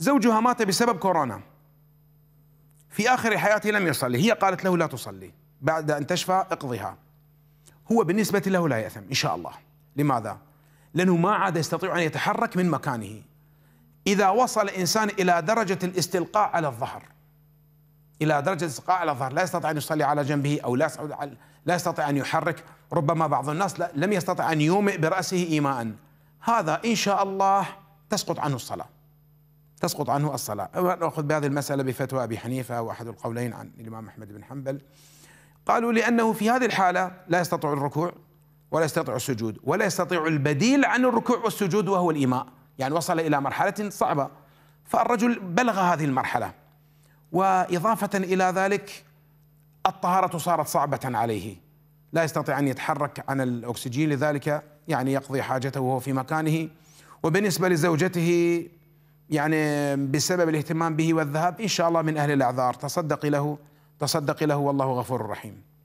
زوجها مات بسبب كورونا في آخر حياته لم يصلي هي قالت له لا تصلي بعد أن تشفى اقضها هو بالنسبة له لا يأثم إن شاء الله لماذا؟ لأنه ما عاد يستطيع أن يتحرك من مكانه إذا وصل إنسان إلى درجة الاستلقاء على الظهر إلى درجة الاستلقاء على الظهر لا يستطيع أن يصلي على جنبه أو لا لا يستطيع أن يحرك ربما بعض الناس لم يستطع أن يومئ برأسه إيماء هذا إن شاء الله تسقط عنه الصلاة تسقط عنه الصلاة نأخذ بهذه المسألة بفتوى أبي حنيفة وأحد القولين عن الإمام أحمد بن حنبل قالوا لأنه في هذه الحالة لا يستطيع الركوع ولا يستطيع السجود ولا يستطيع البديل عن الركوع والسجود وهو الإيماء يعني وصل إلى مرحلة صعبة فالرجل بلغ هذه المرحلة وإضافة إلى ذلك الطهارة صارت صعبة عليه لا يستطيع أن يتحرك عن الأكسجين لذلك يعني يقضي حاجته وهو في مكانه وبالنسبة لزوجته يعني بسبب الاهتمام به والذهاب إن شاء الله من أهل الأعذار تصدقي له تصدقي له والله غفور رحيم